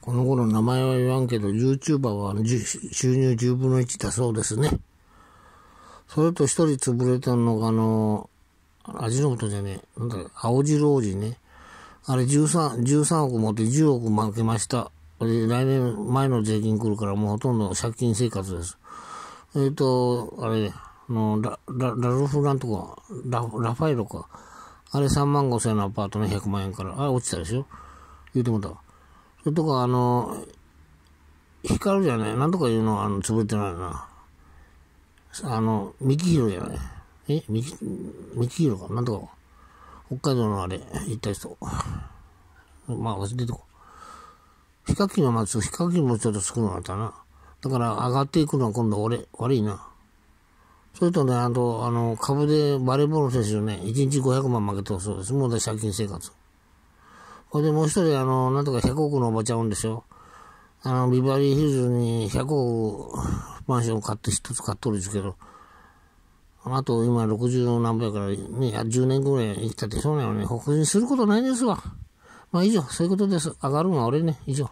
この頃名前は言わんけど、YouTuber は収入10分の1だそうですね。それと一人潰れたのが、あの、味の素じゃねえ、なんだ青汁王子ね。あれ13、13億持って10億負けました。れ来年前の税金来るからもうほとんど借金生活です。えっ、ー、と、あれ、あのラララルフ・ランとかラ、ラファエロか。あれ3万5千円のアパートの100万円から、あれ落ちたでしょ言うてもた。それとか、あの、光るじゃねえ。なんとかいうのは、あの、潰れてないな。あの、三木広じゃねえ。え三木広か。なんとか。北海道のあれ、行った人。まあ、忘れてこ。ヒカキンはまず、ヒカキンもちょっと少なかったな。だから、上がっていくのは今度俺、悪いな。それとね、あと、あの、株でバレーボール選手をね、1日500万負けてそうです。もうだ借金生活。ほいでもう一人、あの、なんとか100億のおばちゃうんでしょ。あの、ビバリーヒルズに100億マンション買って一つ買っとるんですけど、あと今60何倍からね、10年ぐらい生きたってそうなのね、北にすることないですわ。まあ以上、そういうことです。上がるのは俺ね、以上。